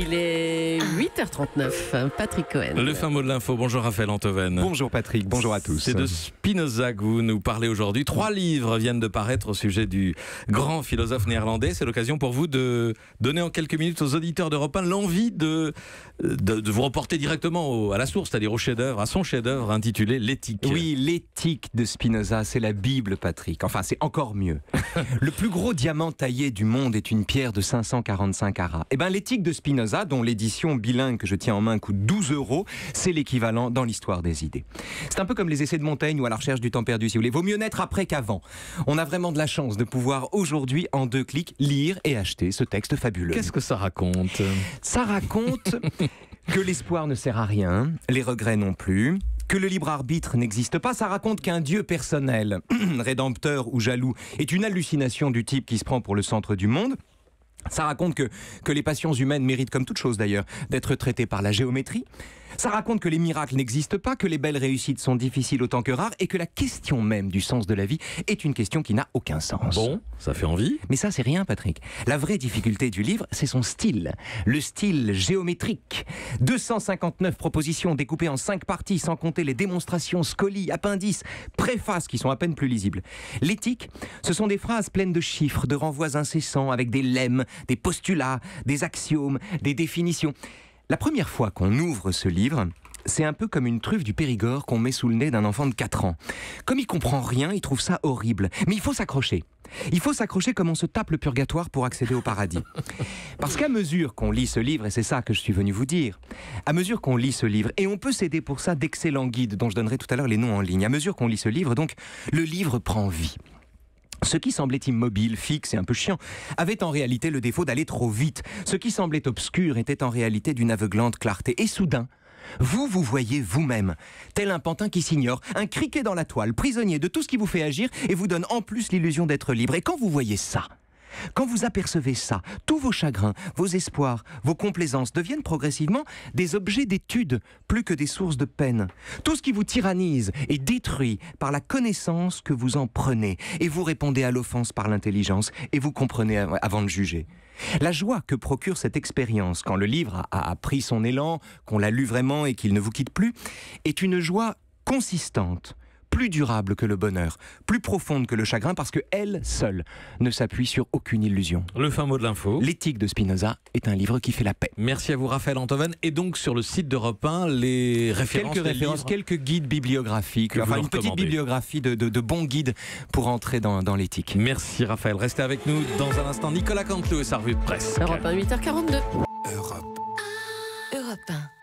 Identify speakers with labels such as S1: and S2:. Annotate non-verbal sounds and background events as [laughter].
S1: Il est 8h39, Patrick Cohen. Le fin mot de l'info, bonjour Raphaël Antoven. Bonjour Patrick, bonjour à tous. C'est de Spinoza que vous nous parlez aujourd'hui. Trois livres viennent de paraître au sujet du grand philosophe néerlandais. C'est l'occasion pour vous de donner en quelques minutes aux auditeurs d'Europe 1 l'envie de, de, vous reporter directement à la source, c'est-à-dire au chef-d'œuvre, à son chef-d'œuvre intitulé L'éthique. Oui, l'éthique de
S2: Spinoza, c'est la Bible, Patrick. Enfin, c'est encore mieux. [laughs] Le plus gros diamant taillé du monde est une pierre de 545 carats. Eh bien, l'éthique de Spinoza, dont l'édition bilingue que je tiens en main coûte 12 euros. C'est l'équivalent dans l'histoire des idées. C'est un peu comme les essais de Montaigne ou à la recherche du temps perdu, si vous voulez. Vaut mieux naître après qu'avant. On a vraiment de la chance de pouvoir aujourd'hui, en deux clics, lire et acheter ce texte fabuleux. Qu'est-ce que ça raconte Ça raconte [laughs] que l'espoir ne sert à rien, les regrets non plus que le libre arbitre n'existe pas, ça raconte qu'un Dieu personnel, [clears throat] rédempteur ou jaloux, est une hallucination du type qui se prend pour le centre du monde. Ça raconte que, que les passions humaines méritent, comme toute chose d'ailleurs, d'être traitées par la géométrie, ça raconte que les miracles n'existent pas, que les belles réussites sont difficiles autant que rares et que la question même du sens de la vie est une question qui n'a aucun sens. Bon, ça fait envie. Mais ça, c'est rien, Patrick. La vraie difficulté du livre, c'est son style. Le style géométrique. 259 propositions découpées en 5 parties, sans compter les démonstrations, scolies, appendices, préfaces qui sont à peine plus lisibles. L'éthique, ce sont des phrases pleines de chiffres, de renvois incessants, avec des lemmes, des postulats, des axiomes, des définitions. La première fois qu'on ouvre ce livre, c'est un peu comme une truffe du Périgord qu'on met sous le nez d'un enfant de 4 ans. Comme il comprend rien, il trouve ça horrible. Mais il faut s'accrocher. Il faut s'accrocher comme on se tape le purgatoire pour accéder au paradis. Parce qu'à mesure qu'on lit ce livre, et c'est ça que je suis venu vous dire, à mesure qu'on lit ce livre, et on peut s'aider pour ça d'excellents guides dont je donnerai tout à l'heure les noms en ligne, à mesure qu'on lit ce livre, donc, le livre prend vie. Ce qui semblait immobile, fixe et un peu chiant avait en réalité le défaut d'aller trop vite. Ce qui semblait obscur était en réalité d'une aveuglante clarté. Et soudain, vous vous voyez vous-même, tel un pantin qui s'ignore, un criquet dans la toile, prisonnier de tout ce qui vous fait agir et vous donne en plus l'illusion d'être libre. Et quand vous voyez ça, quand vous apercevez ça, tous vos chagrins, vos espoirs, vos complaisances deviennent progressivement des objets d'étude plus que des sources de peine. Tout ce qui vous tyrannise est détruit par la connaissance que vous en prenez, et vous répondez à l'offense par l'intelligence, et vous comprenez avant de juger. La joie que procure cette expérience quand le livre a, pris son élan, qu'on l'a lu vraiment et qu'il ne vous quitte plus, est une joie consistante plus durable que le bonheur, plus profonde que le chagrin, parce que elle seule ne s'appuie sur aucune illusion.
S1: Le fin mot de l'info. L'éthique de Spinoza
S2: est un livre qui fait la paix.
S1: Merci à vous, Raphaël Antoven. Et donc, sur le site d'Europe 1, les références. Quelques références, quelques guides bibliographiques, enfin une petite bibliographie de, bons guides pour entrer dans, l'éthique. Merci, Raphaël. Restez avec nous dans un instant. Nicolas Cantelou et sa presse. Europe 1, 8h42. Europe. Europe 1.